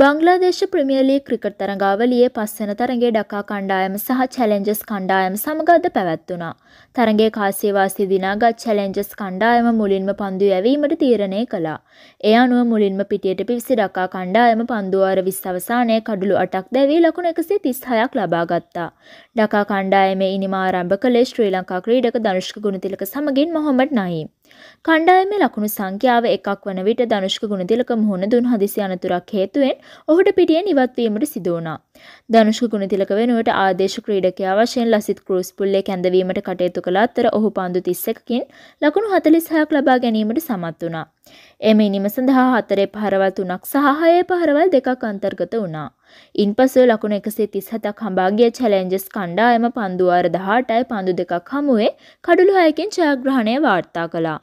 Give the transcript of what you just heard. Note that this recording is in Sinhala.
බංග්ලාදේශ ප්‍රමියලී ක්‍රිකට් තරඟාවලියේ පස්වන තරගේ ඩකා කණ්ඩායම සහ චැලෙන්ජස් කණ්ඩායම සමගද පැවැත්වුණා. තරගේ කාසේවාසි දිනාගත් චැලෙන්ජස් කණ්ඩායම මුලින්ම පන්දු ඇවීමට තීරණය කළා. ඒ අනුව මුලින්ම පිටියට පිවිසි ඩකා කණ්ඩායම පන්දුවාර විස් අවසානයේ කඩළු අටක් දැවී ලකුණු එකසේ තිස් හයක් ලබාගත්තා. ඩකා කණ්ඩායමේ ඉනිමා ආරම්භ කළේ ශ්‍රී ලංකා ක්‍රීඩක දනුෂ්ක ගුණතිලක සමගින් මොහොමඩ් නයිම්. කණ්ඩායමේ ලකුණු සංඛ්‍යාව එකක් වන විට ධනුෂ්ක ගුණතිලක මුහුණ දුන් හදිසි අනතුරක් හේතුවෙන් ඔහුට පිටියෙන් ඉවත්වීමට සිදු වුණා. ධනුෂ්ක ගුණතිලක වෙනුවට ආදේශ ක්‍රීඩකයා වශයෙන් ලසිත් ක්‍රූස් පුල්ලේ කැඳවීමට කටයුතු කළ අතර ඔහු පන්දු 31කින් ලකුණු 46ක් ලබා ගැනීමට සමත් වුණා. එම ඉනිම සඳහා හතරේ පහරවල් තුනක් සහ හයේ පහරවල් දෙකක් අන්තර්ගත වුණා. ඉන් පසුව ලකුණු එකසේ තිස්හතක් හඹාගේ චැලෙන්ජස් කණ්ඩායම පන්දු අර දහටයි පන්දු දෙකක් හමුවේ කඩළු හයකින් ජයග්‍රහණය වාර්තා කළා.